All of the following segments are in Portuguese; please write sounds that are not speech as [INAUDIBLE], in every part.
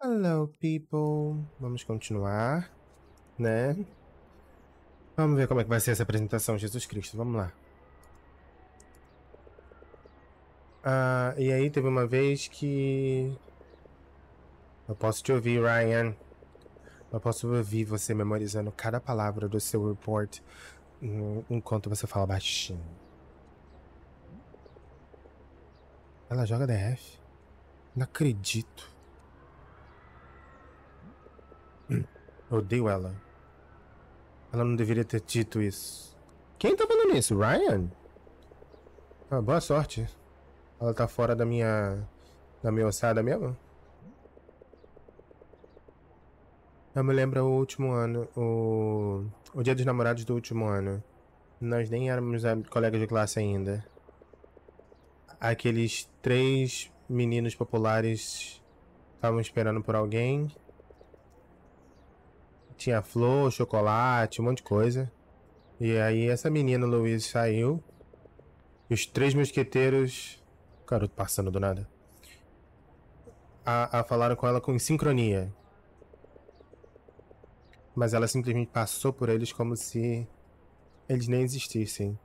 Hello, people. Vamos continuar, né? Vamos ver como é que vai ser essa apresentação, Jesus Cristo. Vamos lá. Ah, e aí teve uma vez que... Eu posso te ouvir, Ryan. Eu posso ouvir você memorizando cada palavra do seu report enquanto você fala baixinho. Ela joga DF? Não acredito. Eu odeio ela. Ela não deveria ter dito isso. Quem tá falando isso? Ryan? Ah, boa sorte. Ela tá fora da minha. da minha ossada mesmo? Eu me lembro o último ano. O. O dia dos namorados do último ano. Nós nem éramos colegas de classe ainda. Aqueles três meninos populares estavam esperando por alguém tinha flor, chocolate, um monte de coisa. E aí essa menina, Luiz, saiu. E os três mosqueteiros. Garoto passando do nada. A, a falaram com ela com sincronia. Mas ela simplesmente passou por eles como se eles nem existissem.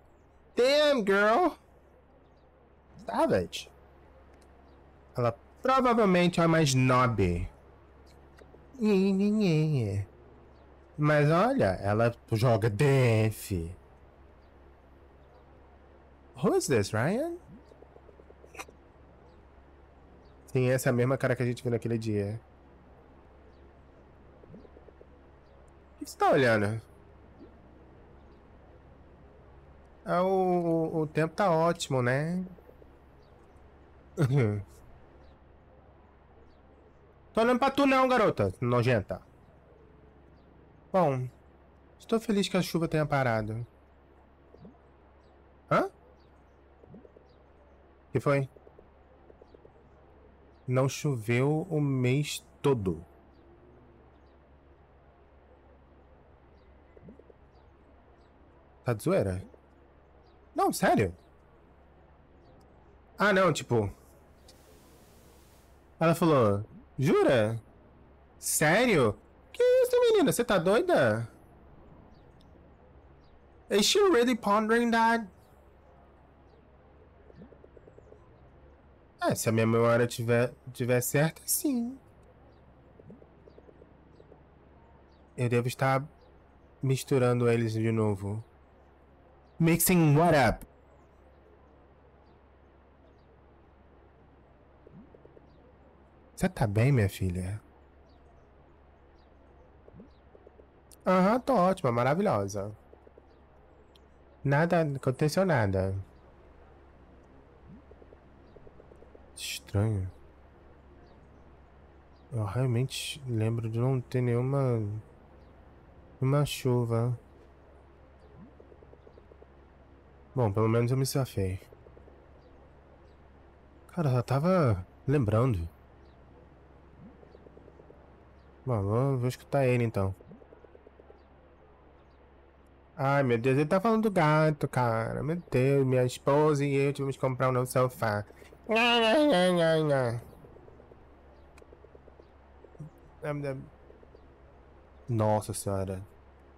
Damn, girl! Savage. Tá, ela provavelmente é a mais nobre. Mas olha, ela joga DF. Who is this, Ryan? Tem essa é mesma cara que a gente viu naquele dia. O que você tá olhando? Ah, o, o, o tempo tá ótimo, né? [LAUGHS] Tô olhando pra tu não, garota, nojenta. Bom, estou feliz que a chuva tenha parado. Hã? O que foi? Não choveu o mês todo. Tá de zoeira? Não, sério? Ah, não, tipo... Ela falou, jura? Sério? gosta, menina? Você tá doida? Is she really pondering that? É, se a minha memória tiver, tiver certa, sim. Eu devo estar misturando eles de novo. Mixing what up? Você tá bem, minha filha? Aham, tô ótima, maravilhosa. Nada, aconteceu nada. Estranho. Eu realmente lembro de não ter nenhuma... Uma chuva. Bom, pelo menos eu me safei. Cara, eu só tava lembrando. Bom, vou, vou escutar ele então. Ai, meu Deus, ele tá falando do gato, cara. Meu Deus, minha esposa e eu tivemos que comprar um novo sofá. Nha, nha, nha, nha, nha. Nossa senhora.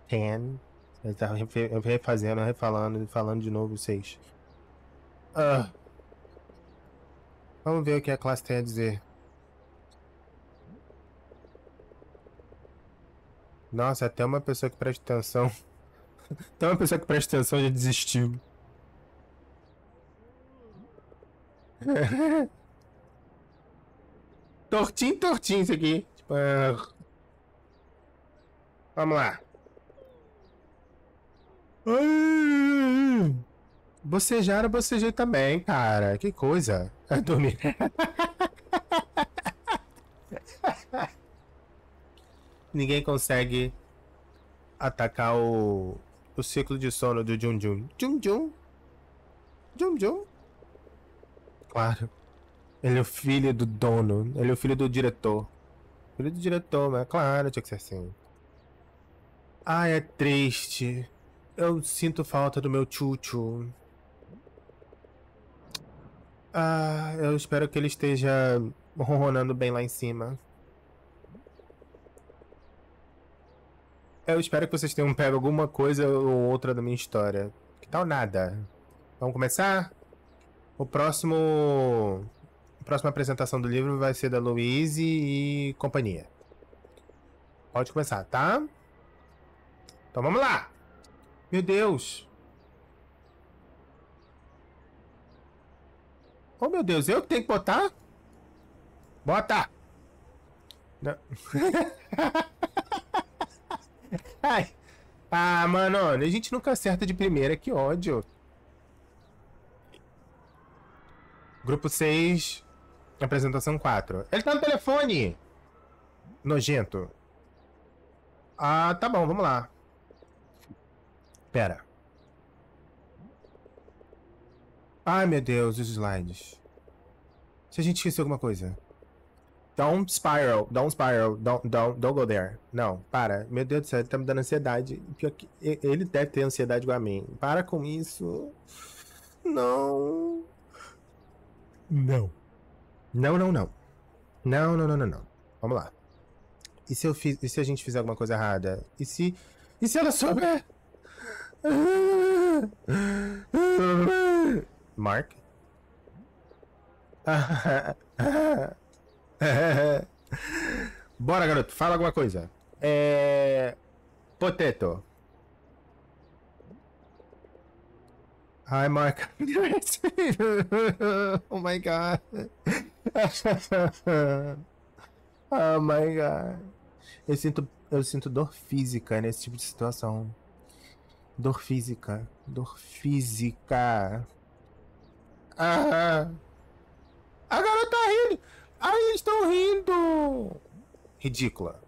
Ten. Ele tá refazendo, refalando, falando de novo seis. Ah. Vamos ver o que a classe tem a dizer. Nossa, até uma pessoa que presta atenção. Então uma pessoa que presta atenção já desistiu. [LAUGHS] tortinho, tortinho isso aqui. Tipo, é- Vamos lá. Bocejaram, eu bocejei também, cara. Que coisa. É dormir. [LAUGHS] Ninguém consegue atacar o o ciclo de sono do Jun Jun. Jun Jun? Jun Jun? Claro. Ele é o filho do dono. Ele é o filho do diretor. Filho do diretor, mas é claro, tinha que ser assim. Ai, é triste. Eu sinto falta do meu chuchu. Ah, eu espero que ele esteja ronronando bem lá em cima. Eu espero que vocês tenham pego alguma coisa ou outra da minha história. Que tal nada? Vamos começar? O próximo. A próxima apresentação do livro vai ser da Louise e companhia. Pode começar, tá? Então vamos lá! Meu Deus! Oh meu Deus, eu que tenho que botar? Bota! Não. [LAUGHS] [LAUGHS] Ai. Ah, mano, a gente nunca acerta de primeira, que ódio. Grupo 6, apresentação 4. Ele tá no telefone! Nojento. Ah, tá bom, vamos lá. Pera. Ai, meu Deus, os slides. Se a gente esquecer alguma coisa. Don't spiral, don't spiral, don't, don't, don't go there. Não, para. Meu Deus do céu, ele tá me dando ansiedade. Ele deve ter ansiedade igual a mim. Para com isso. Não. Não. Não, não, não. Não, não, não, não, não. Vamos lá. E se, eu fiz, e se a gente fizer alguma coisa errada? E se. E se ela souber? Mark? [LAUGHS] [LAUGHS] Bora, garoto, fala alguma coisa. É. Potato. Hi, Mark. oh my god. [LAUGHS] oh my god. Eu sinto, eu sinto dor física nesse tipo de situação. Dor física. Dor física. Ah, ah. a garota tá rindo. Ai, estão rindo! Ridícula.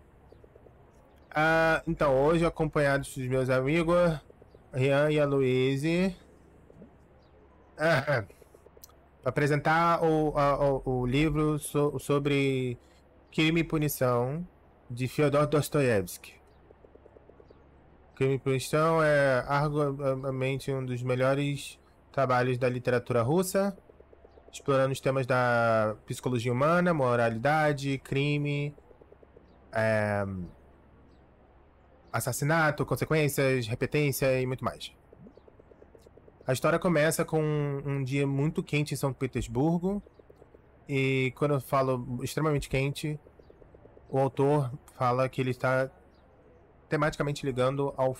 Ah, então, hoje, acompanhados dos meus amigos, Rian e a Luíse, ah, apresentar o, a, o, o livro so, sobre crime e punição de Fyodor Dostoevsky. Crime e Punição é arguably é, um dos melhores trabalhos da literatura russa explorando os temas da psicologia humana, moralidade, crime, é, assassinato, consequências, repetência e muito mais. A história começa com um dia muito quente em São Petersburgo. E quando eu falo extremamente quente, o autor fala que ele está tematicamente ligando ao.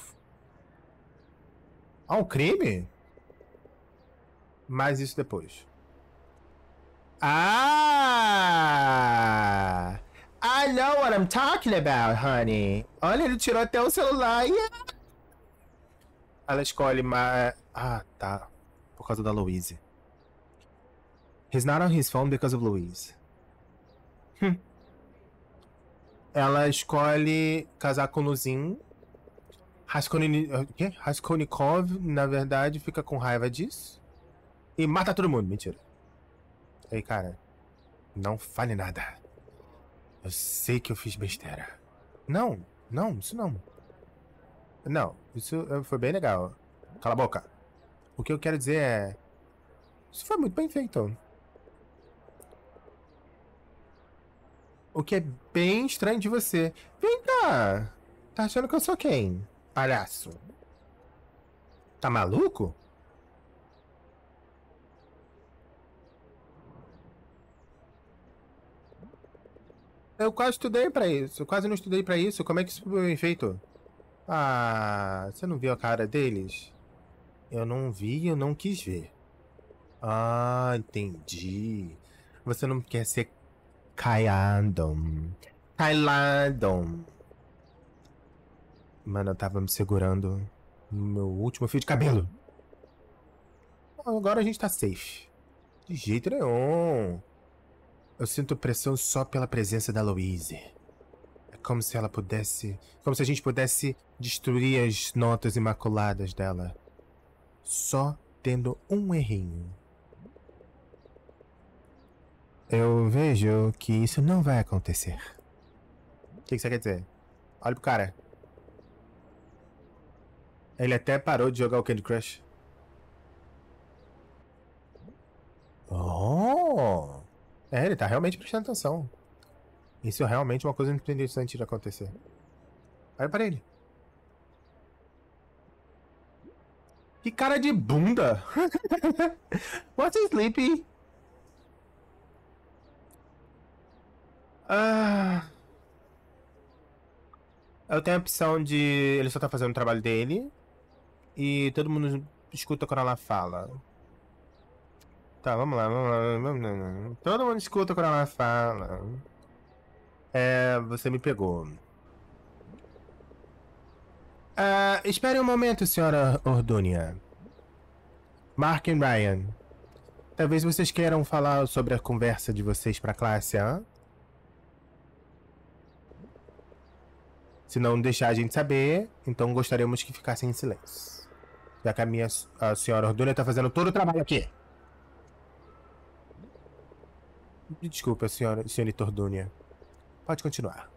ao crime? Mas isso depois. Ah! I know what I'm talking about, honey. Olha, ele tirou até o celular Ela escolhe mais... Ah, tá. Por causa da Louise. He's not on his phone because of Louise. Hum. Ela escolhe casar com Luzin. Raskolnikov, na verdade, fica com raiva disso. E mata todo mundo. Mentira. Ei, cara, não fale nada. Eu sei que eu fiz besteira. Não, não, isso não. Não, isso eh, foi bem legal. Cala a boca. O que eu quero dizer é. Isso foi muito bem feito. O que é bem estranho de você. Vem cá! Tá achando que eu sou quem? Palhaço. Tá maluco? Eu quase estudei pra isso. Eu quase não estudei pra isso. Como é que isso foi feito? Ah, você não viu a cara deles? Eu não vi, eu não quis ver. Ah, entendi. Você não quer ser Kailandon. Kailandon. Mano, eu tava me segurando no meu último fio de cabelo. Agora a gente tá safe. De jeito nenhum. Eu sinto pressão só pela presença da Louise. É como se ela pudesse. Como se a gente pudesse destruir as notas imaculadas dela. Só tendo um errinho. Eu vejo que isso não vai acontecer. O que, que você quer dizer? Olha pro cara. Ele até parou de jogar o Candy Crush. Oh! É, ele tá realmente prestando atenção. Isso é realmente uma coisa interessante de acontecer. Olha para ele. Que cara de bunda! [LAUGHS] What's sleepy? Ah. Eu tenho a opção de. Ele só tá fazendo o trabalho dele. E todo mundo escuta quando ela fala. Tá, vamos lá, vamos lá, vamos lá. Todo mundo escuta quando ela fala. É, você me pegou. Ah, espere um momento, senhora Ordunia. Mark e Ryan. Talvez vocês queiram falar sobre a conversa de vocês para a classe, hã? Se não deixar a gente saber, então gostaríamos que ficassem em silêncio. Já que a minha a senhora Ordunia está fazendo todo o trabalho aqui. Me desculpa, senhora, senhorita Ordúnia. Pode continuar.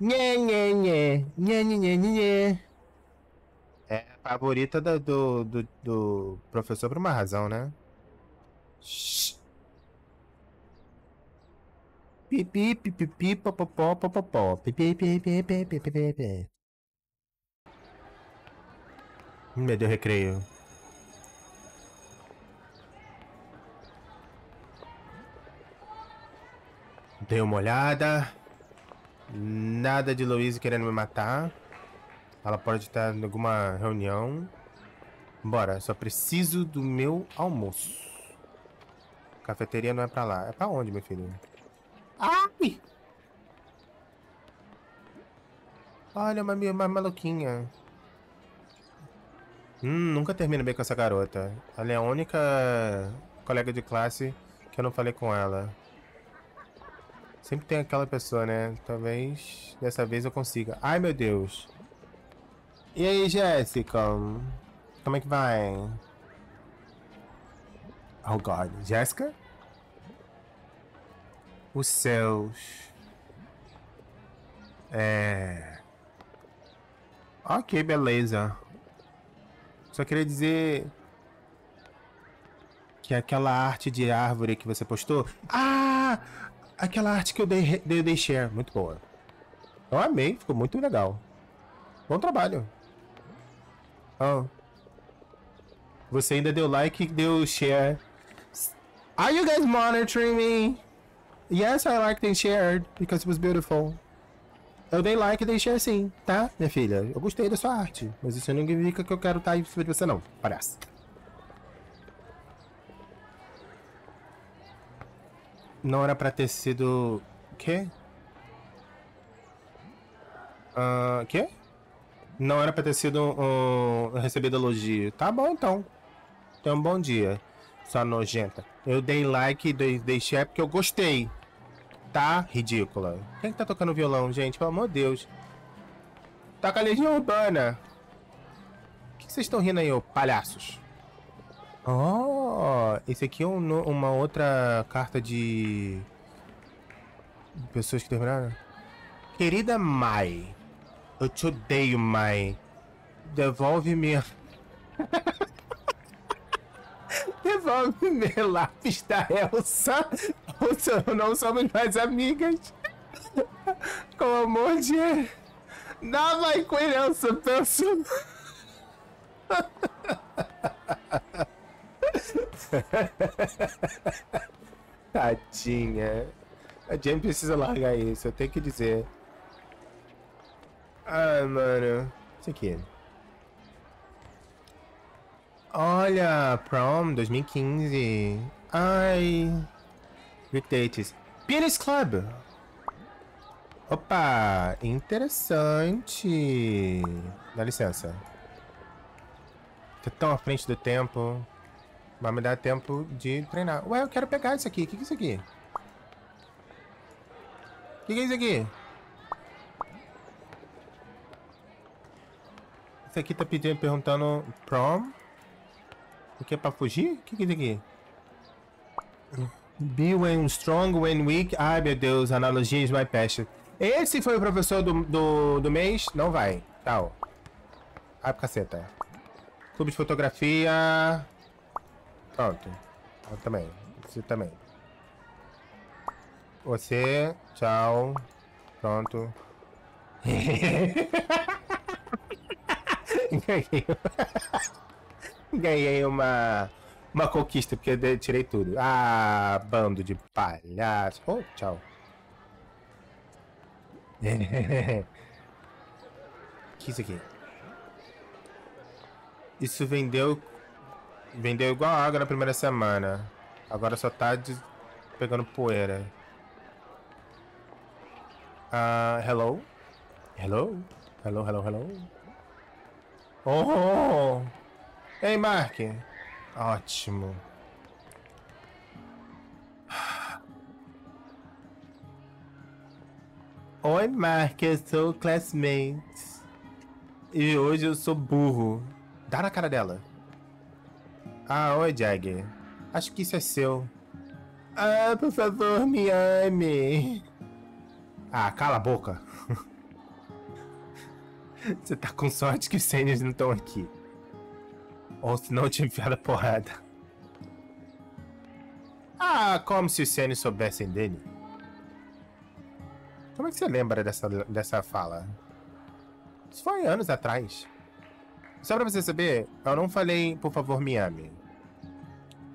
Nhê, nhê, nhê. Nhê, nhê, nhê, nhê. É a favorita do, do, do, do professor por uma razão, né? Shhh. Pipi, Me deu recreio. Dei uma olhada. Nada de Louise querendo me matar. Ela pode estar em alguma reunião. Bora, só preciso do meu almoço. Cafeteria não é pra lá. É pra onde, meu filho? Ai! Ah! Olha, uma, uma maluquinha. Hum, nunca termino bem com essa garota. Ela é a única colega de classe que eu não falei com ela. Sempre tem aquela pessoa, né? Talvez dessa vez eu consiga. Ai, meu Deus. E aí, Jéssica? Como é que vai? Oh, God. Jéssica? Os céus. É... Ok, beleza. Só queria dizer... Que aquela arte de árvore que você postou... Ah! aquela arte que eu dei, dei, dei share, é muito boa. Eu amei, ficou muito legal. Bom trabalho. Você ainda deu like e deu share. Are you guys monitoring me? Yes, I liked and shared because it was beautiful. Eu dei like e dei share sim, tá, minha filha? Eu gostei da sua arte, mas isso não significa que eu quero estar aí em cima de você não, parece. Não era pra ter sido... Quê? Uh, quê? Não era pra ter sido um... recebido elogio. Tá bom, então. Então, bom dia. Sua nojenta. Eu dei like, dei, deixei é porque eu gostei. Tá? Ridícula. Quem que tá tocando violão, gente? Pelo amor de Deus. Tá a legião urbana. O que vocês estão rindo aí, ô palhaços? Oh, esse aqui é um, uma outra carta de... de pessoas que terminaram. Querida Mai, eu te odeio, Mai. Devolve minha. [LAUGHS] Devolve meu lápis da Elsa. Ou não somos mais amigas. Com amor de. Dá, Mai, com Elsa, penso. [LAUGHS] [LAUGHS] Tadinha. A Jane precisa largar isso, eu tenho que dizer. Ah, mano. Isso aqui. Olha, Prom 2015. Ai. Greek Dates. Penis Club. Opa, interessante. Dá licença. Tô tão à frente do tempo. Vai me dar tempo de treinar. Ué, eu quero pegar isso aqui. O que, que é isso aqui? O que, que é isso aqui? Isso aqui tá pedindo, perguntando prom. O que é pra fugir? O que, que é isso aqui? Be when strong, when weak. Ai, meu Deus, analogias my passion. Esse foi o professor do, do, do mês? Não vai. Tchau. Ai, caceta. Clube de fotografia. Pronto. Eu também. Você também. Você, tchau. Pronto. [LAUGHS] Ganhei. [LAUGHS] Ganhei uma uma conquista, porque eu tirei tudo. Ah, bando de palhaço. Oh, tchau. [LAUGHS] que isso aqui? Isso vendeu Vendeu igual água na primeira semana. Agora só tá de... pegando poeira. Uh, hello? Hello? Hello, hello, hello? Oh! Ei, Mark! Ótimo. Oi, Mark, eu sou classmate. E hoje eu sou burro. Dá na cara dela. Ah, oi, Jagger. Acho que isso é seu. Ah, por favor, me ame. Ah, cala a boca. [LAUGHS] Você tá com sorte que os sênios não estão aqui. Ou senão eu te enfiado a porrada. Ah, como se os sênios soubessem dele. Como é que você lembra dessa, dessa fala? Isso foi anos atrás. Só pra você saber, eu não falei, por favor, me ame.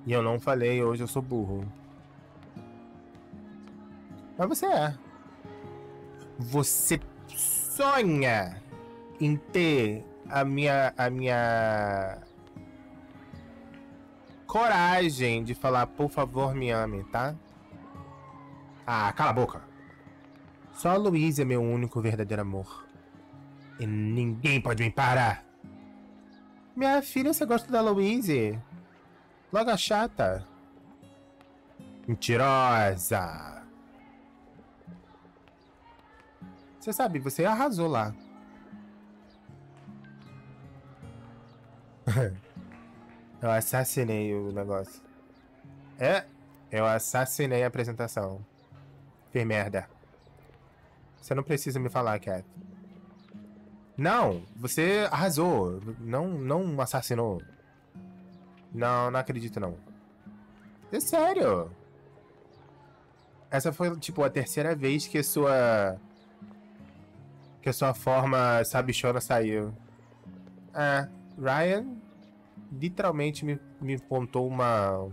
E eu não falei, hoje eu sou burro. Mas você é. Você sonha em ter a minha. a minha. coragem de falar, por favor, me ame, tá? Ah, cala a boca. Só a Luísa é meu único verdadeiro amor. E ninguém pode me parar. Minha filha, você gosta da Louise? Logo a chata. Mentirosa. Você sabe, você arrasou lá. [LAUGHS] eu assassinei o negócio. É, eu assassinei a apresentação. Que merda. Você não precisa me falar, Cat. Não, você arrasou. Não, não assassinou. Não, não acredito não. É sério. Essa foi, tipo, a terceira vez que a sua... Que a sua forma sabichona saiu. Ah, Ryan literalmente me, me contou uma...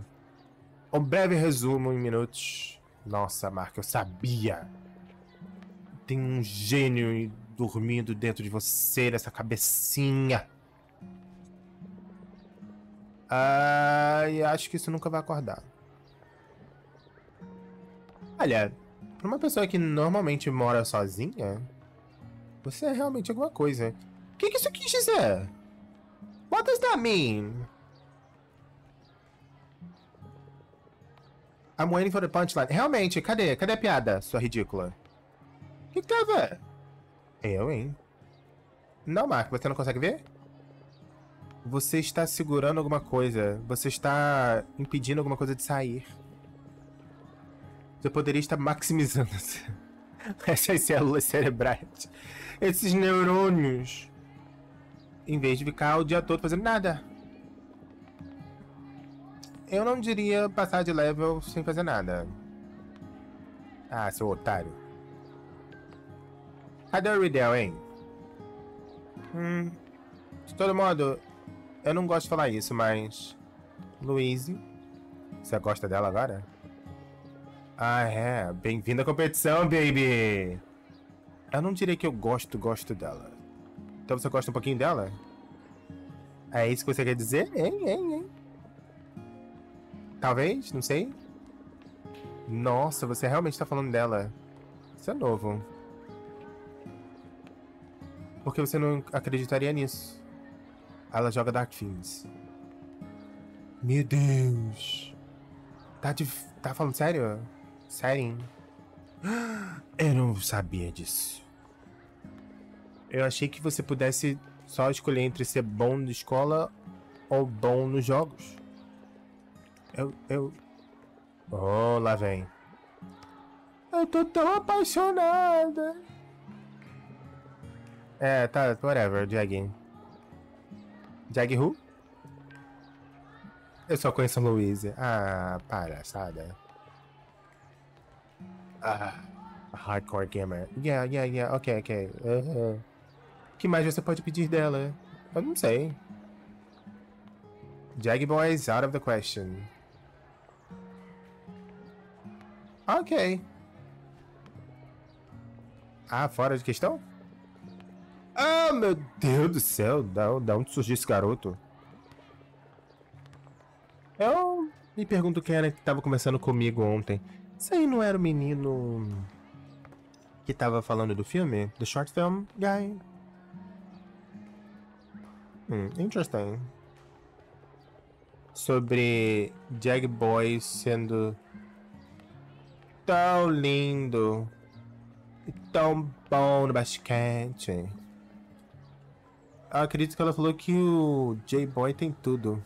Um breve resumo em minutos. Nossa, Marco, eu sabia. Tem um gênio dormindo dentro de você, nessa cabecinha. Ah, e acho que isso nunca vai acordar. Olha, para uma pessoa que normalmente mora sozinha, você é realmente alguma coisa. O que, que isso quis dizer? What does that mean? I'm waiting for the punchline. Realmente, cadê? Cadê a piada, sua ridícula? O que, que tem a ver? Eu, hein? Não, Mark, você não consegue ver? Você está segurando alguma coisa. Você está impedindo alguma coisa de sair. Você poderia estar maximizando [LAUGHS] essas células cerebrais. Esses neurônios. Em vez de ficar o dia todo fazendo nada. Eu não diria passar de level sem fazer nada. Ah, seu otário. Cadê o Riddell, hein? Hum, de todo modo, eu não gosto de falar isso, mas. Louise. Você gosta dela agora? Ah, é. Bem-vinda à competição, baby! Eu não diria que eu gosto, gosto dela. Então você gosta um pouquinho dela? É isso que você quer dizer? Hein, hein, hein? Talvez, não sei. Nossa, você realmente tá falando dela. Isso é novo. Porque você não acreditaria nisso. Ela joga Dark Things. Meu Deus. Tá, de, tá falando sério? Sério? Hein? [GASPS] Eu não sabia disso. Eu achei que você pudesse só escolher entre ser bom na escola ou bom nos jogos. Eu. eu... Oh, lá vem. Eu tô tão apaixonada. É, tá, whatever, Jag. Jag who? Eu só conheço a Louise. Ah, palhaçada. Ah, hardcore gamer. Yeah, yeah, yeah, ok, ok. Uh -huh. que mais você pode pedir dela? Eu não sei. Jag boys out of the question. Ok. Ah, fora de questão? Ah, meu Deus do céu, da, da onde surgiu esse garoto? Eu me pergunto quem era que tava conversando comigo ontem. Isso aí não era o menino que tava falando do filme? The short film guy? Hmm, interesting. Sobre Jag Boy sendo tão lindo e tão bom no basquete acredito que ela falou que o J-Boy tem tudo.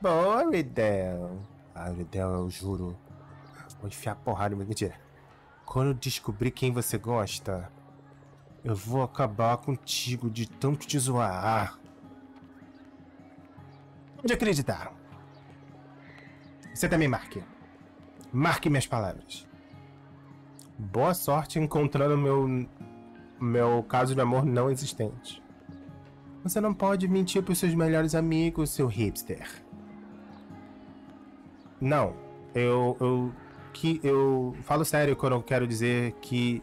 Boa, Ah, Aridel, eu juro. Vou enfiar porrada, mentira. Quando eu descobrir quem você gosta, eu vou acabar contigo de tanto te zoar. Onde acreditaram? Você também marque. Marque minhas palavras. Boa sorte encontrando meu meu caso de amor não existente. Você não pode mentir para seus melhores amigos, seu hipster. Não, eu, eu que eu falo sério quando eu quero dizer que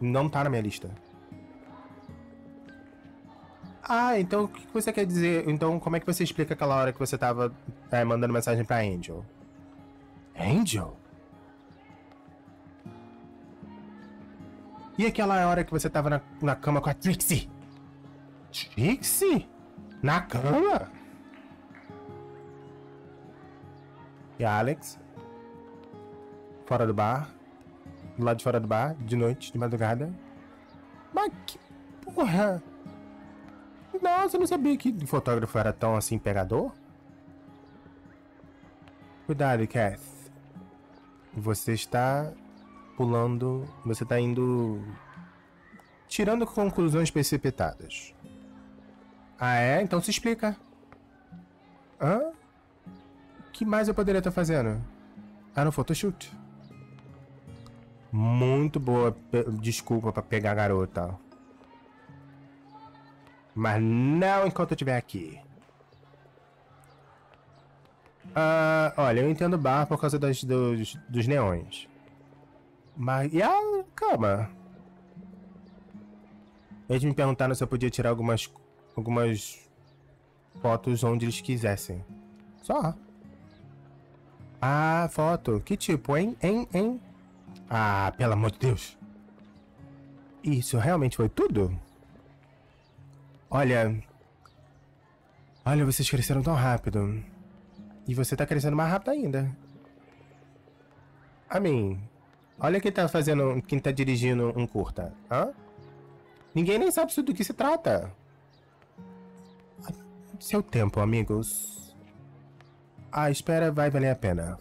não tá na minha lista. Ah, então o que você quer dizer? Então como é que você explica aquela hora que você tava é, mandando mensagem pra Angel? Angel? E aquela hora que você tava na, na cama com a Trixie? Trixie? Na cama? E a Alex? Fora do bar? Do lado de fora do bar, de noite, de madrugada? Mas que porra! Nossa, eu não sabia que o fotógrafo era tão assim pegador. Cuidado, Cass. Você está pulando, você tá indo tirando conclusões precipitadas. Ah, é? Então se explica. Hã? O que mais eu poderia estar tá fazendo? Ah, no photoshoot. Muito boa desculpa para pegar a garota. Mas não enquanto eu estiver aqui. Ah, olha, eu entendo bar por causa das, dos, dos neões. Mas. E a cama? Eles me perguntaram se eu podia tirar algumas. algumas fotos onde eles quisessem. Só. Ah, foto. Que tipo, hein? Hein? Hein? Ah, pelo amor de Deus. Isso realmente foi tudo? Olha. Olha, vocês cresceram tão rápido. E você tá crescendo mais rápido ainda. A mim, Olha quem tá fazendo, quem tá dirigindo um curta. Hã? Ninguém nem sabe do que se trata. Seu tempo, amigos. A espera vai valer a pena.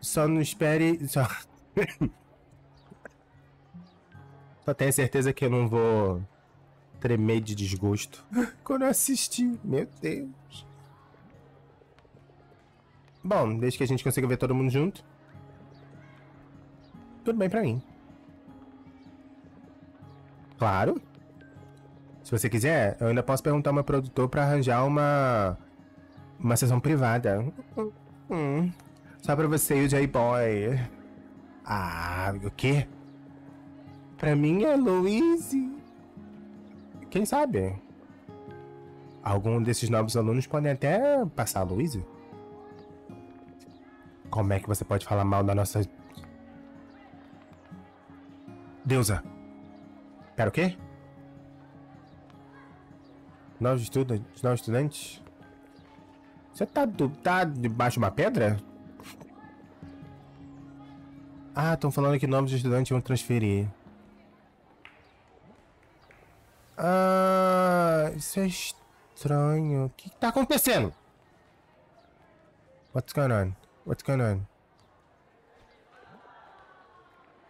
Só não espere. Só. [LAUGHS] só tenho certeza que eu não vou tremer de desgosto quando eu assistir. Meu Deus. Bom, desde que a gente consiga ver todo mundo junto. Tudo bem pra mim. Claro. Se você quiser, eu ainda posso perguntar ao meu produtor pra arranjar uma... Uma sessão privada. Hum, só pra você e o J-Boy. Ah, o quê? Pra mim é Louise. Quem sabe? Algum desses novos alunos podem até passar a Louise. Como é que você pode falar mal da nossa. Deusa? Quer o quê? Nós estudantes? Nós estudantes? Você tá, do, tá debaixo de uma pedra? Ah, estão falando que nomes de estudantes vão transferir. Ah, isso é estranho. O que, que tá acontecendo? What's going on? What's going on?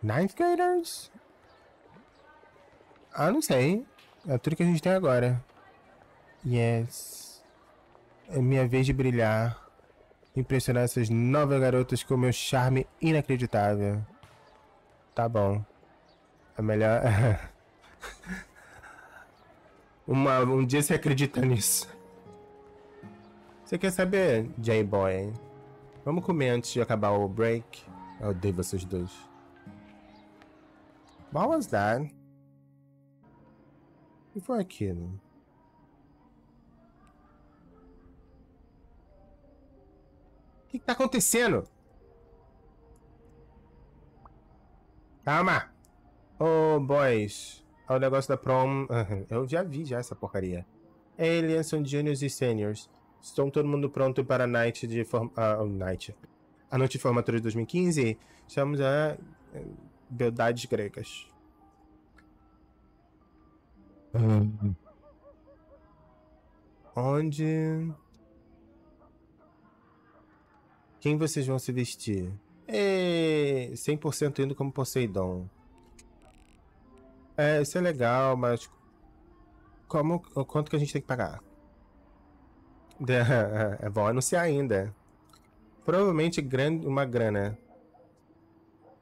Ninth graders? Ah, não sei. É tudo que a gente tem agora. Yes. É minha vez de brilhar. Impressionar essas novas garotas com meu charme inacreditável. Tá bom. É melhor... [LAUGHS] Uma, um dia você acredita nisso. Você quer saber, J-Boy? Vamos comer antes de acabar o break. Eu odeio vocês dois. What was that? O que foi aquilo? O que, que tá acontecendo? Calma! Ô, oh, boys. É o negócio da prom... [LAUGHS] Eu já vi já essa porcaria. Aliens são juniors e seniors. Estão todo mundo pronto para a night de form Uh, night. A noite de formatura de 2015. Estamos a. Eh, beldades gregas. Uhum. Onde. Quem vocês vão se vestir? É 100% indo como Poseidon. É, isso é legal, mas. Como, quanto que a gente tem que pagar? [LAUGHS] É, é, é bom anunciar ainda. Provavelmente grande, uma grana.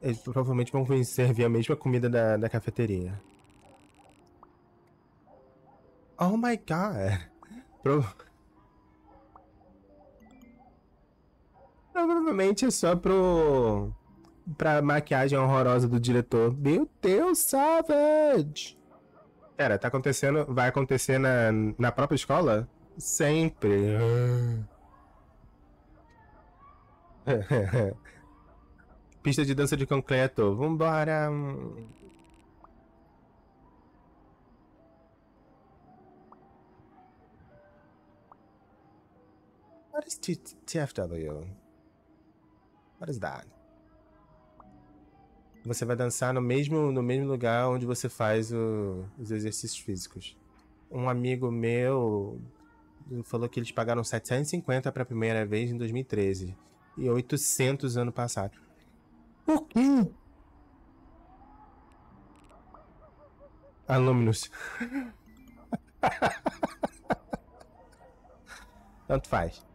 Eles provavelmente vão servir a mesma comida da, da cafeteria. Oh my god. [LAUGHS] Pro... Provavelmente é só pro... Pra maquiagem horrorosa do diretor. Meu Deus, Savage! Pera, tá acontecendo... Vai acontecer na, na própria escola? Sempre. [LAUGHS] Pista de dança de concreto. Vambora. What is T TFW? What is that? Você vai dançar no mesmo, no mesmo lugar onde você faz o, os exercícios físicos. Um amigo meu falou que eles pagaram 750 para a primeira vez em 2013 e 800 ano passado. Por quê? Alumnus. [LAUGHS] Tanto faz.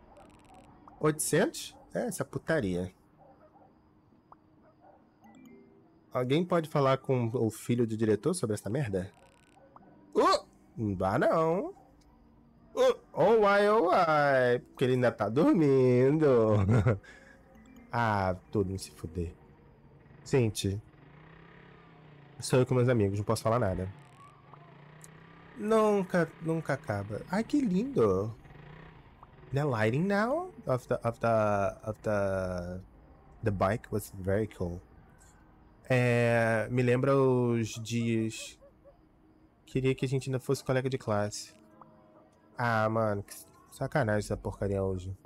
800? É essa putaria. Alguém pode falar com o filho do diretor sobre essa merda? Uh! Não dá não. Uh! Oh, ai, oh, ai. Porque ele ainda tá dormindo. [LAUGHS] ah, todo mundo se fuder. Gente. Sou eu com meus amigos, não posso falar nada. Nunca, nunca acaba. Ai, que lindo. The lighting now of the of the of the the bike was very cool. É, me lembra os dias. Queria que a gente ainda fosse colega de classe. Ah, mano, que sacanagem essa porcaria hoje.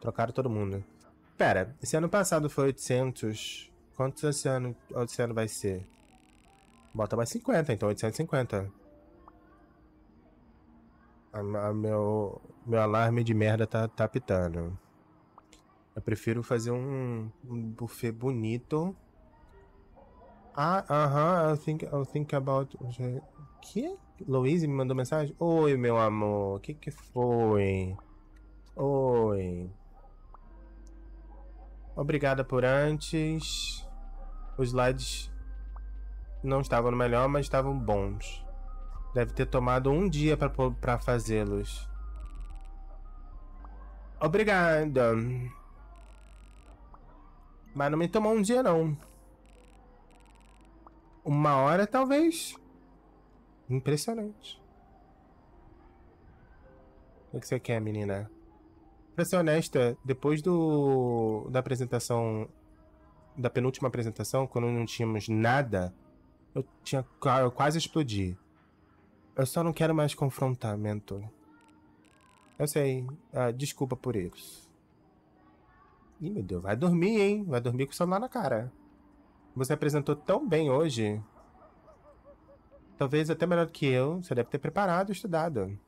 Trocaram todo mundo. Pera, esse ano passado foi 800. Quantos esse ano, esse ano vai ser? Bota mais 50, então 850. A, a meu, meu alarme de merda tá, tá Eu prefiro fazer um, um buffet bonito. Ah, aham, uh -huh, I think, I think about... Que? Louise me mandou mensagem? Oi, meu amor, o que que foi? Oi. Obrigada por antes. Os slides não estavam no melhor, mas estavam bons. Deve ter tomado um dia para fazê-los. Obrigada. Mas não me tomou um dia, não. Uma hora, talvez. Impressionante. O que você quer, menina? Pra ser honesta, depois do da apresentação, da penúltima apresentação, quando não tínhamos nada, eu tinha eu quase explodi. Eu só não quero mais confrontamento. Eu sei. Ah, desculpa por isso. Ih, meu Deus, vai dormir, hein? Vai dormir com o celular na cara. Você apresentou tão bem hoje Talvez até melhor do que eu, você deve ter preparado e estudado.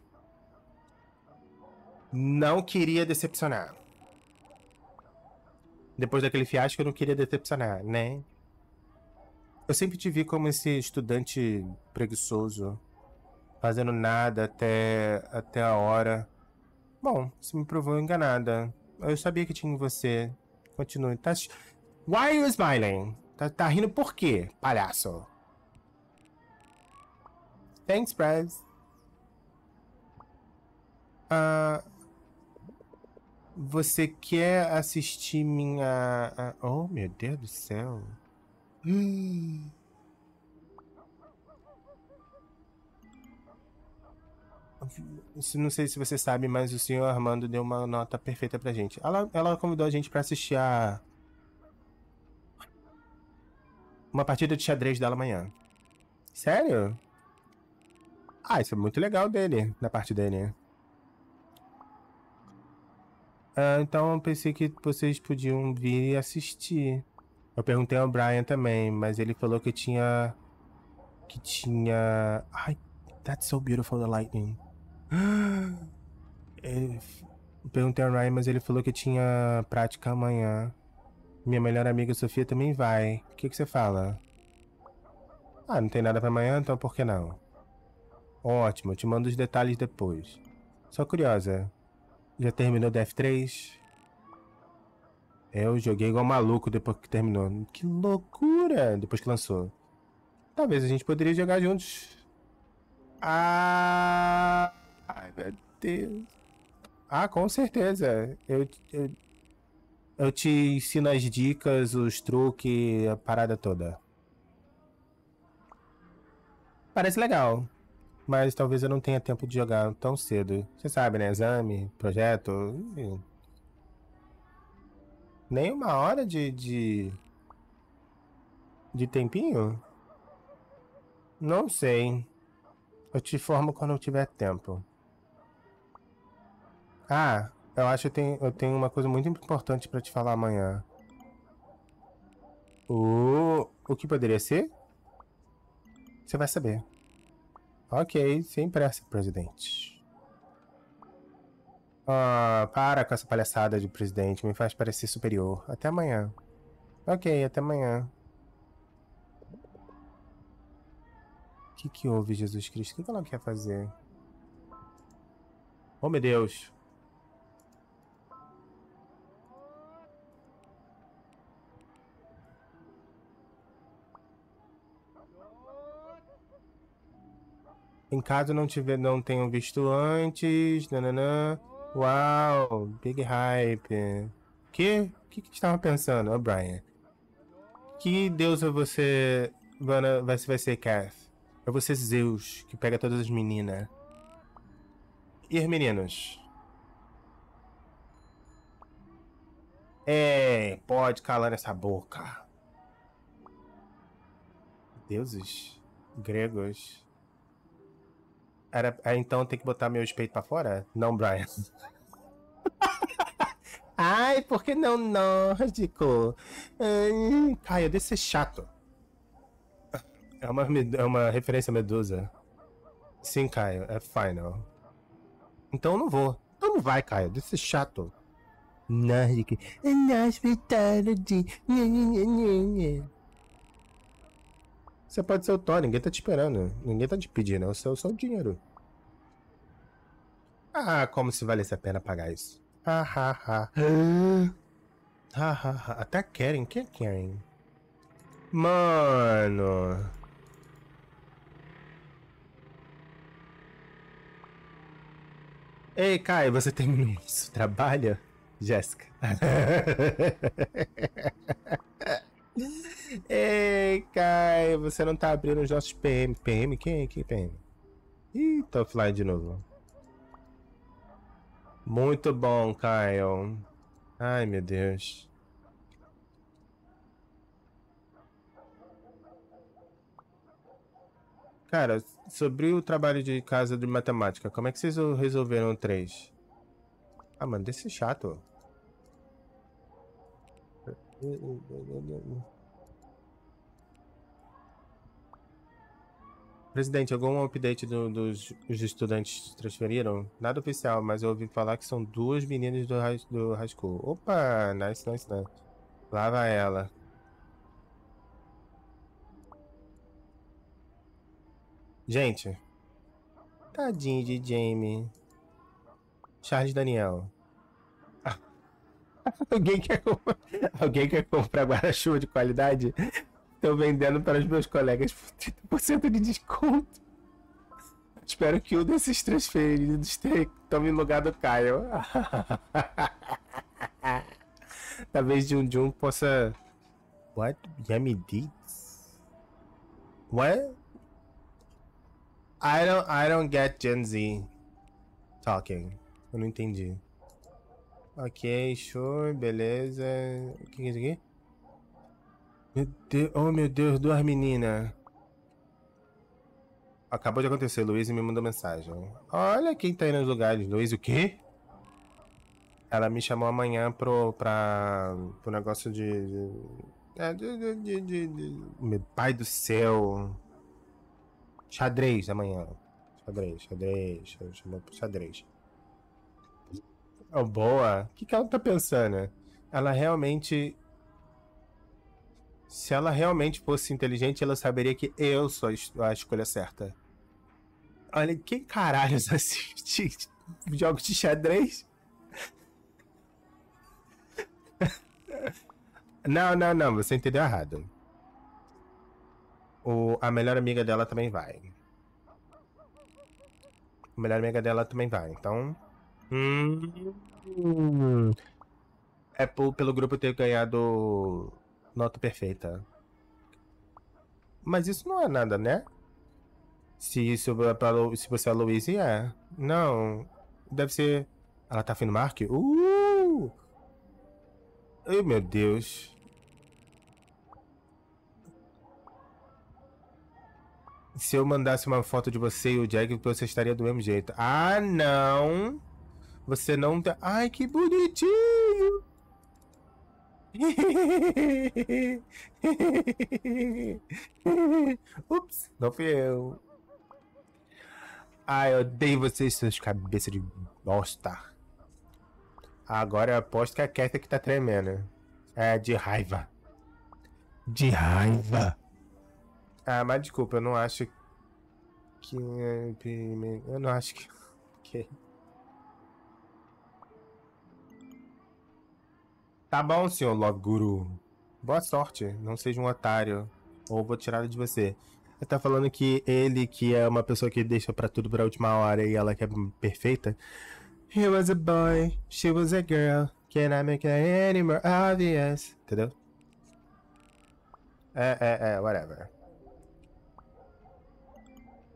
Não queria decepcionar. Depois daquele fiasco, eu não queria decepcionar, né? Eu sempre te vi como esse estudante preguiçoso, fazendo nada até, até a hora. Bom, você me provou enganada. Eu sabia que tinha em você. Continue. Tá... Why are you smiling? Tá, tá rindo por quê, palhaço? Thanks, Prez. Uh, ah, você quer assistir minha... Uh, oh, meu Deus do céu. Hum. Não sei se você sabe, mas o senhor Armando deu uma nota perfeita pra gente. Ela, ela convidou a gente pra assistir a... Uma partida de xadrez dela amanhã. Sério? Ah, isso é muito legal dele, da parte dele. Né? Ah, então eu pensei que vocês podiam vir e assistir. Eu perguntei ao Brian também, mas ele falou que tinha. Que tinha. Ai, that's so beautiful the lightning. [GASPS] Ele... Eu perguntei ao Ryan, mas ele falou que tinha prática amanhã. Minha melhor amiga Sofia também vai. O que, que você fala? Ah, não tem nada para amanhã, então por que não? Ótimo, eu te mando os detalhes depois. Só curiosa, já terminou DF3? Eu joguei igual maluco depois que terminou. Que loucura! Depois que lançou. Talvez a gente poderia jogar juntos. Ah! Ai, meu Deus. Ah, com certeza. Eu, eu, eu te ensino as dicas, os truques, a parada toda. Parece legal mas talvez eu não tenha tempo de jogar tão cedo. Você sabe, né? Exame, projeto. Enfim. Nem uma hora de, de. de tempinho? Não sei. Eu te informo quando eu tiver tempo. Ah, eu acho que eu tenho, eu tenho uma coisa muito importante para te falar amanhã. O. O que poderia ser? Você vai saber. Ok, sem pressa, presidente. Ah, para com essa palhaçada de presidente, me faz parecer superior. Até amanhã. Ok, até amanhã. O que, que houve, Jesus Cristo? O que ela quer fazer? Oh, meu Deus. Em caso não tiver, não tenham visto antes. Nananã. Uau, big hype. Que? O que, que estava pensando, oh, Brian? Que deusa é você vai, vai ser, Cass? É você Zeus, que pega todas as meninas. E meninos? É, pode calar essa boca. Deuses gregos. Era, é, então tem que botar meu peitos pra fora? Não, Brian. [LAUGHS] Ai, por que não nórdico? Caio, desse chato. É uma, é uma referência medusa. Sim, Caio, é final. Então eu não vou. Então não vai, Caio, desse chato. Nórdico. Nórdico. Você pode ser o Thor, ninguém tá te esperando. Ninguém tá te pedindo, é o seu, o seu dinheiro. Ah, como se valesse a pena pagar isso. Ha, ha, ha. Ha, ha, ha. Até Karen. Quem é Karen? Mano... Ei, Kai, você terminou isso? Trabalha? Jéssica. [LAUGHS] Ei, Kai, você não tá abrindo os nossos PM. PM? Quem é que PM? Ih, tô offline de novo. Muito bom, Kyle. Ai, meu Deus. Cara, sobre o trabalho de casa de matemática, como é que vocês resolveram três? Ah, mano, desse é chato. Presidente, algum update do, dos estudantes transferiram? Nada oficial, mas eu ouvi falar que são duas meninas do, do high school. Opa, nice, nice, nice. Lá vai ela. Gente. Tadinho de Jamie. Charles Daniel. Ah, [LAUGHS] alguém quer, comprar guarda-chuva de qualidade? Estou vendendo para os meus colegas por 30% de desconto. Espero que um desses transferidos tome lugar do Caio. [LAUGHS] Talvez Jun Jun possa. What? Já me What? I don't, I don't get Gen Z talking. Eu não entendi. Ok, sure, beleza. O que é isso aqui? Meu Deus, oh meu Deus, duas meninas. Acabou de acontecer, Luiz me mandou mensagem. Olha quem tá aí nos lugares. Luiz, o quê? Ela me chamou amanhã pro, pra, pro negócio de. de, é, de, de, de meu pai do céu. Xadrez amanhã. Xadrez, xadrez. Chamou pro xadrez. Oh, boa. O que, que ela tá pensando? Ela realmente se ela realmente fosse inteligente, ela saberia que eu sou a escolha certa. Olha, quem caralhos assiste [LAUGHS] jogos de xadrez? [LAUGHS] Não, não, não, você entendeu errado. O, a melhor amiga dela também vai. A melhor amiga dela também vai, então. Hum, é por, pelo grupo ter ganhado Nota perfeita. Mas isso não é nada, né? Se isso é pra, se você é a Louise, é. Não. Deve ser. Ela tá afim do Mark? Uh! Ai, meu Deus. Se eu mandasse uma foto de você e o Jack, você estaria do mesmo jeito. Ah, não! Você não tá. Ai, que bonitinho! [LAUGHS] Ups, não fui eu. Ai, ah, eu odeio vocês, seus cabeças de bosta. Agora eu aposto que a Kessa é que tá tremendo. É, de raiva. De raiva. Ah, mas desculpa, eu não acho que. É eu não acho que. Okay. [LAUGHS] Tá bom, senhor Love Guru. Boa sorte, não seja um otário. Ou vou tirar de você. Ele tá falando que ele, que é uma pessoa que deixa para tudo pra última hora e ela que é perfeita. He was a boy, she was a girl. Can I make it any more obvious? Entendeu? É, é, é, whatever.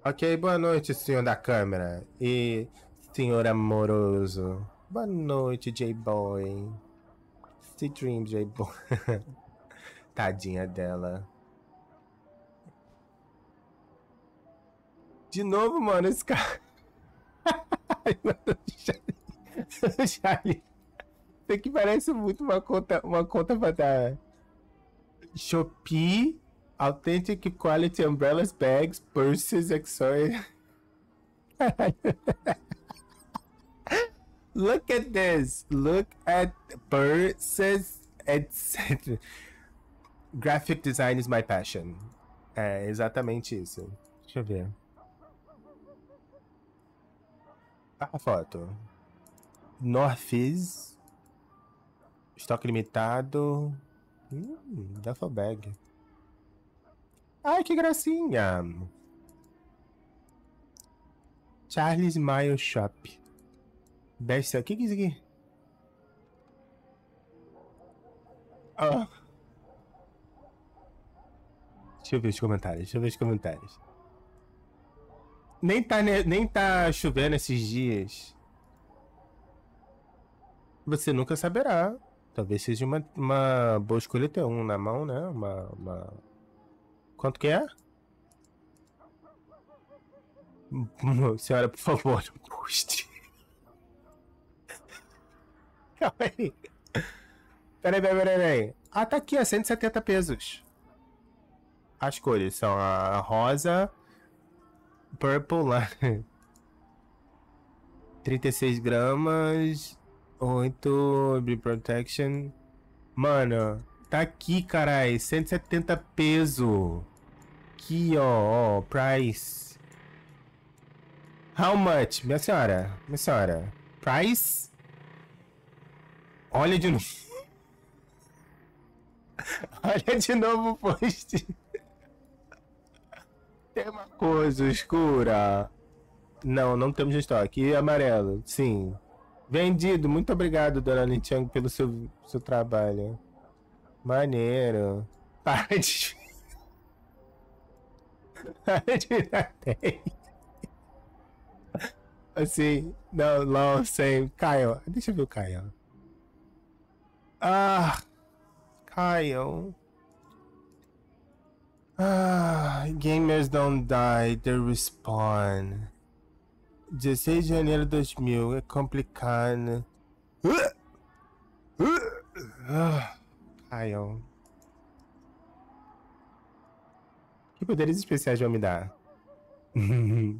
Ok, boa noite, senhor da câmera. E senhor amoroso. Boa noite, J-Boy. Sweet Dreams, aí, bom. [LAUGHS] Tadinha dela. De novo, mano, esse cara. [LAUGHS] Charlie. Isso aqui parece muito uma conta, uma conta pra dar. Shopee, Authentic Quality Umbrellas Bags, Purses, Accessories. [LAUGHS] Caralho. Look at this. Look at purses, etc. Graphic design is my passion. É exatamente isso. Deixa eu ver. Ah, a foto. Norfis. Estoque limitado. Hum, duffel bag. Ai, que gracinha! Charles Mile Shop. Desce aqui, que é isso aqui? Ah. Deixa eu ver os comentários, deixa eu ver os comentários. Nem tá, nem tá chovendo esses dias. Você nunca saberá. Talvez seja uma, uma boa escolha ter um na mão, né? Uma, uma... Quanto que é? [LAUGHS] Senhora, por favor, não custe aí. Peraí, peraí, peraí, peraí. Ah, tá aqui, é 170 pesos. As cores são a rosa, purple, lá. 36 [LAUGHS] gramas, 8 B protection. Mano, tá aqui, carai, 170 peso. Aqui, ó, ó, price. How much? Minha senhora, minha senhora. Price? Olha de novo. [LAUGHS] Olha de novo o post. Tem uma coisa escura. Não, não temos estoque. E amarelo, sim. Vendido. Muito obrigado, dona Nichang, pelo seu, seu trabalho. Maneiro. [LAUGHS] Para de. Para de virar Assim, não, não, sem. Caio. Deixa eu ver o Caio. Ah, Kyle. Ah, gamers don't die, they respawn. 16 de janeiro de 2000, é complicado. Ah, Kyle. Que poderes especiais vão me dar? [LAUGHS]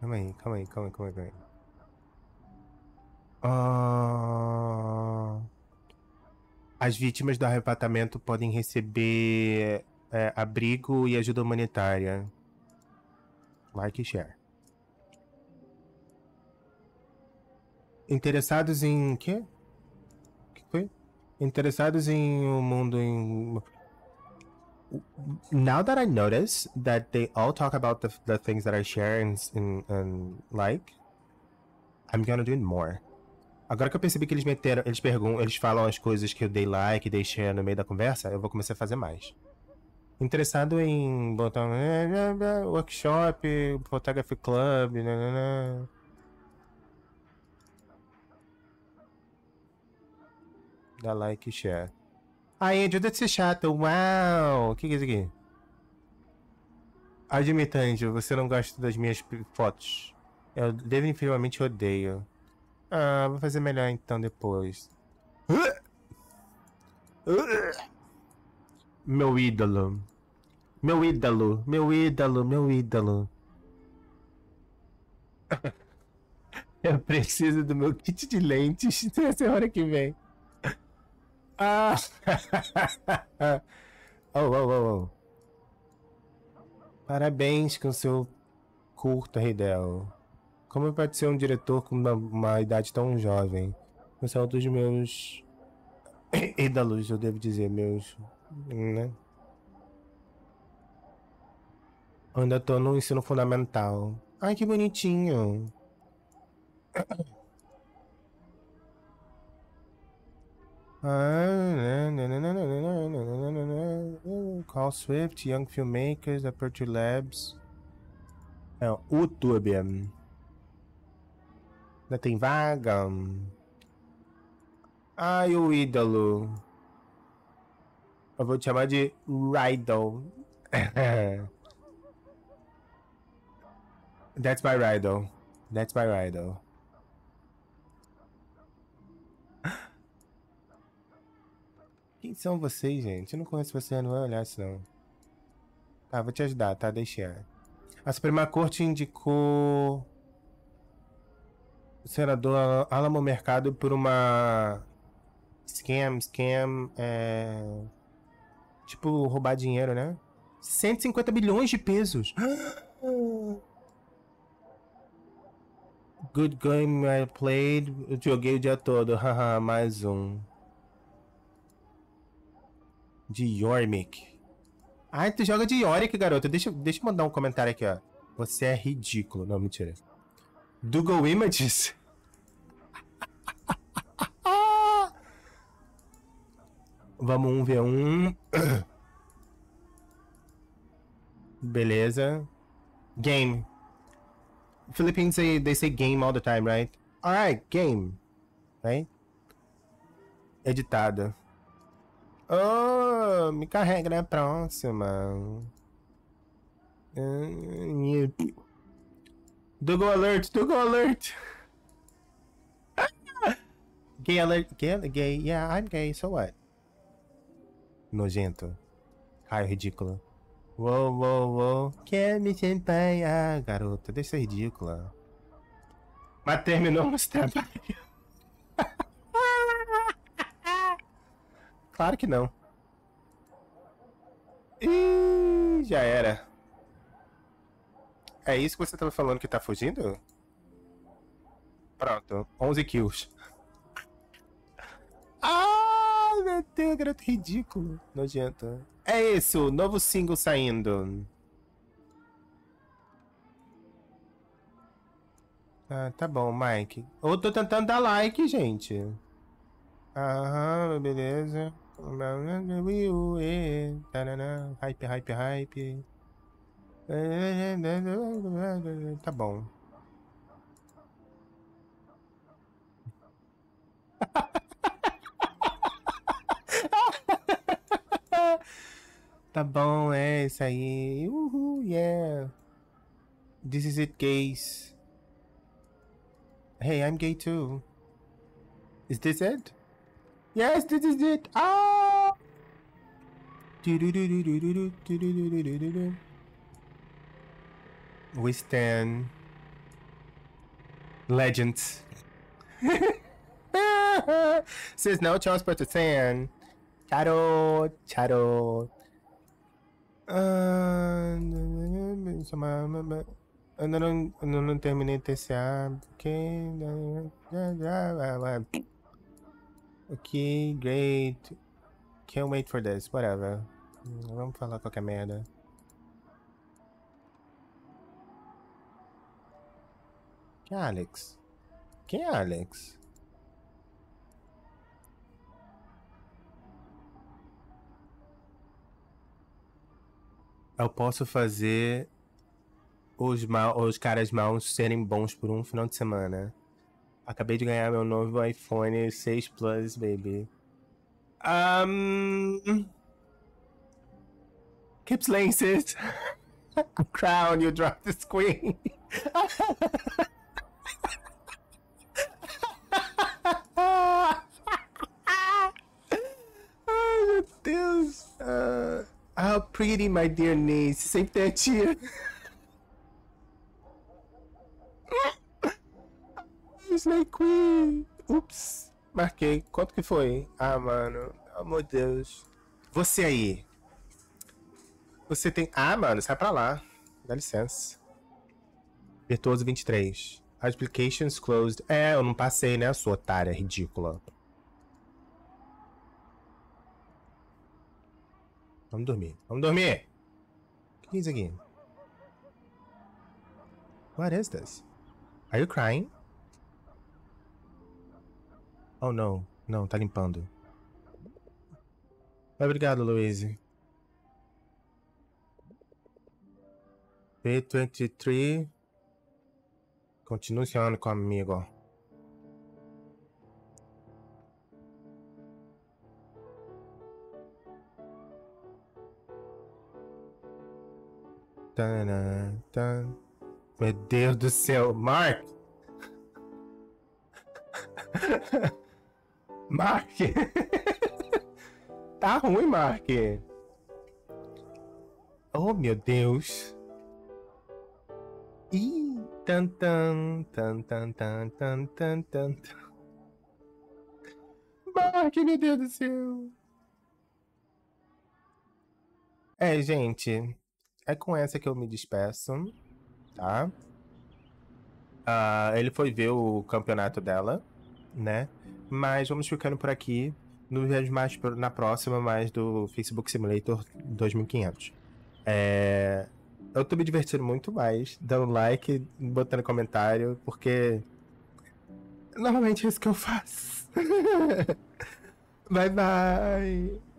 calma aí, calma aí, calma aí, calma aí. Uh... As vítimas do arrebatamento podem receber é, abrigo e ajuda humanitária. Like e share. Interessados em quê? que foi? Interessados em o um mundo em now that I notice that they all talk about the, the things that I share and, and, and like, I'm gonna do it more. Agora que eu percebi que eles meteram, eles perguntam, eles falam as coisas que eu dei like, deixei no meio da conversa, eu vou começar a fazer mais. Interessado em botar um workshop, photography club, nanana. Né, né, né. Dá like e share. Ai, ajuda de ser chato, uau! O que é isso aqui? Admitando, você não gosta das minhas fotos. Eu definitivamente odeio. Ah, vou fazer melhor então depois. Meu ídolo. Meu ídolo, meu ídolo, meu ídolo. [LAUGHS] Eu preciso do meu kit de lentes na [LAUGHS] semana que vem. Ah! [LAUGHS] oh, oh, oh, oh. Parabéns com seu curto, Ridel. Como é pode ser um diretor com uma, uma idade tão jovem? Você é um dos meus e da luz, eu devo dizer, meus. né? ainda tô no ensino fundamental. Ai, que bonitinho. [COUGHS] Carl Swift, Young Filmmakers, Aperture Labs. É, o YouTube. Ainda né, tem vaga? Ai, o ídolo. Eu vou te chamar de Rydell. [LAUGHS] That's my Rydell. That's my Rydell. Quem são vocês, gente? Eu não conheço você, não vai olhar isso não. Tá, vou te ajudar, tá? Deixa. A Suprema Corte indicou o senador Alamo Mercado por uma scam, scam, é... tipo roubar dinheiro, né? 150 bilhões de pesos. [GASPS] Good game I played. Eu joguei o dia todo. Haha, [LAUGHS] mais um. De Yormick. Ai, tu joga de Yorick, garoto. Deixa, deixa eu mandar um comentário aqui, ó. Você é ridículo. Não, mentira. Google Images? [LAUGHS] Vamos um ver um. [COUGHS] Beleza. Game. Philippines say they say game all the time, right? Alright, game. Right? Editada. Oh, me carrega na próxima. Uh, Doggo alert, Doggo alert. [LAUGHS] gay alert, gay, gay, yeah, I'm gay, so what? Nojento. Raio ridícula. Uou, uou, uou. Quer me sentar, Ah, garota, deixa ser ridícula. Mas terminou nosso trabalho. [LAUGHS] claro que não. Ih, já era. É isso que você tava falando que tá fugindo? Pronto, 11 kills. Ah, meu Deus, garoto ridículo. Não adianta. É isso, novo single saindo. Ah, tá bom, Mike. Eu tô tentando dar like, gente. Aham, beleza. Hype, hype, hype. [LAUGHS] Tá bom. [LAUGHS] tá bom, é isso aí. Uhul, yeah. This is it, gays. Hey, I'm gay too. Is this it? Yes, this is it. Ah! Do We stand, legends. [LAUGHS] Says no transport to sand, Charo, Charo. No, uh, no terminate sea. Okay. Okay, great. Can't wait for this. Whatever. Vamos falar qualquer merda. É Alex? Quem é Alex? Eu posso fazer os, mal, os caras maus serem bons por um final de semana. Acabei de ganhar meu novo iPhone 6 Plus, baby. Um... Keeps [LAUGHS] crown, you drop the queen. [LAUGHS] Uh, ah, how ah, pretty, my dear niece. Sempre tem a tia. Snake Queen. Ups. Marquei. Quanto que foi? Ah, mano. Oh, meu Deus. Você aí. Você tem... Ah, mano. Sai pra lá. Dá licença. Virtuoso 23. Applications closed. É, eu não passei, né, sua otária ridícula. Vamos dormir. Vamos dormir! O que é isso aqui? What is this? Are you crying? Oh, não. Não, tá limpando. Obrigado, Louise. B 23 Continue se comigo. tan. Meu Deus do céu, Mark! [LAUGHS] Mark! [LAUGHS] tá ruim, Mark! Oh, meu Deus! Ih, tan tan tan tan tan tan tan tan. Mark, meu Deus do céu! É, gente, é com essa que eu me despeço, tá? Uh, ele foi ver o campeonato dela, né? Mas vamos ficando por aqui. Nos vemos mais na próxima, mais do Facebook Simulator 2500. É... Eu tô me divertindo muito mais, dando like, botando comentário, porque. Normalmente é isso que eu faço. [LAUGHS] bye bye!